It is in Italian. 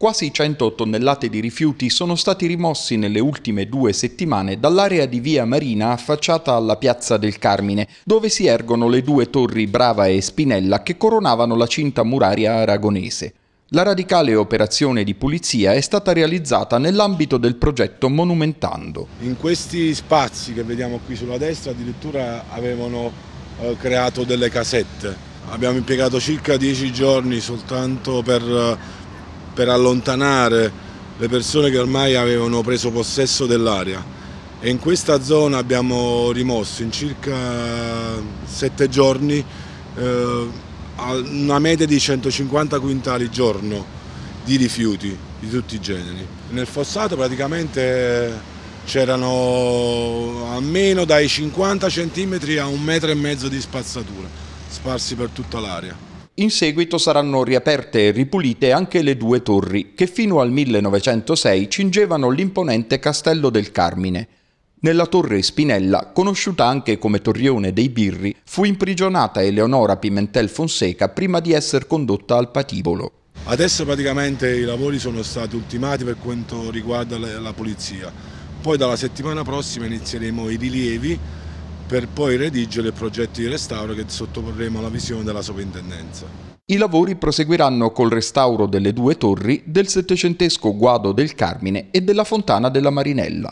Quasi 100 tonnellate di rifiuti sono stati rimossi nelle ultime due settimane dall'area di via Marina affacciata alla piazza del Carmine, dove si ergono le due torri Brava e Spinella che coronavano la cinta muraria aragonese. La radicale operazione di pulizia è stata realizzata nell'ambito del progetto Monumentando. In questi spazi che vediamo qui sulla destra addirittura avevano eh, creato delle casette. Abbiamo impiegato circa 10 giorni soltanto per eh, per allontanare le persone che ormai avevano preso possesso dell'area e in questa zona abbiamo rimosso in circa sette giorni eh, una media di 150 quintali giorno di rifiuti di tutti i generi. Nel fossato praticamente c'erano almeno dai 50 cm a un metro e mezzo di spazzatura sparsi per tutta l'area. In seguito saranno riaperte e ripulite anche le due torri, che fino al 1906 cingevano l'imponente Castello del Carmine. Nella torre Spinella, conosciuta anche come Torrione dei Birri, fu imprigionata Eleonora Pimentel Fonseca prima di essere condotta al patibolo. Adesso praticamente i lavori sono stati ultimati per quanto riguarda la polizia. Poi dalla settimana prossima inizieremo i rilievi per poi redigere il progetto di restauro che sottoporremo alla visione della sovrintendenza. I lavori proseguiranno col restauro delle due torri, del settecentesco guado del Carmine e della fontana della Marinella.